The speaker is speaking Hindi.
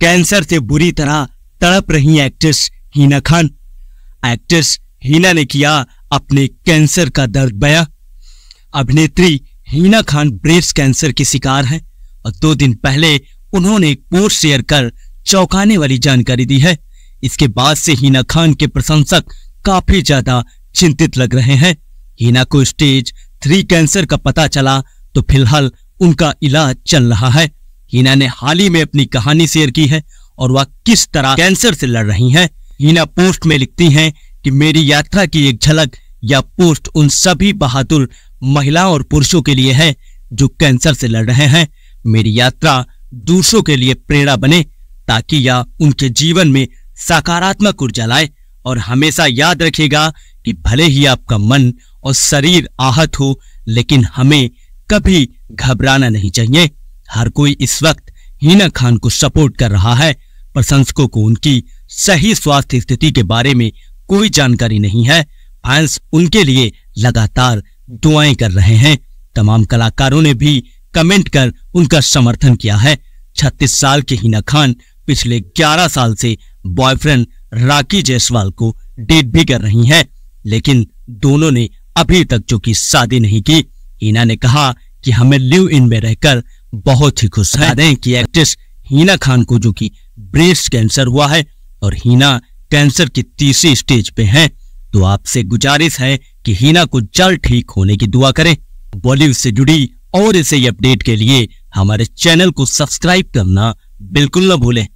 कैंसर से बुरी तरह तड़प रही एक्ट्रेस हीना खान एक्ट्रेस हीना ने किया अपने कैंसर का दर्द बया अभिनेत्री हीना खान ब्रेस्ट कैंसर की शिकार है और दो दिन पहले उन्होंने एक पोस्ट शेयर कर चौंकाने वाली जानकारी दी है इसके बाद से हीना खान के प्रशंसक काफी ज्यादा चिंतित लग रहे हैं हीना को स्टेज थ्री कैंसर का पता चला तो फिलहाल उनका इलाज चल रहा है हिना ने हाल ही में अपनी कहानी शेयर की है और वह किस तरह कैंसर से लड़ रही हैं। हीना पोस्ट में लिखती हैं कि मेरी यात्रा की एक झलक या पोस्ट उन सभी बहादुर महिलाओं और पुरुषों के लिए है जो कैंसर से लड़ रहे हैं मेरी यात्रा दूसरों के लिए प्रेरणा बने ताकि यह उनके जीवन में सकारात्मक ऊर्जा लाए और हमेशा याद रखेगा कि भले ही आपका मन और शरीर आहत हो लेकिन हमें कभी घबराना नहीं चाहिए हर कोई इस वक्त हिना खान को सपोर्ट कर रहा है प्रशंसकों को उनकी सही स्वास्थ्य स्थिति के बारे में कोई जानकारी नहीं है फैंस उनके लिए लगातार दुआएं कर रहे हैं तमाम कलाकारों ने भी कमेंट कर उनका समर्थन किया है 36 साल के हिना खान पिछले 11 साल से बॉयफ्रेंड राखी जायसवाल को डेट भी कर रही हैं, लेकिन दोनों ने अभी तक जो कि शादी नहीं की हिना ने कहा कि हमें लिव इन में रहकर बहुत ही खुश हैं दें कि एक्ट्रेस हीना खान को जो कि ब्रेस्ट कैंसर हुआ है और हीना कैंसर की तीसरी स्टेज पे हैं तो आपसे गुजारिश है कि हीना को जल्द ठीक होने की दुआ करें बॉलीवुड से जुड़ी और ऐसे अपडेट के लिए हमारे चैनल को सब्सक्राइब करना बिल्कुल न भूलें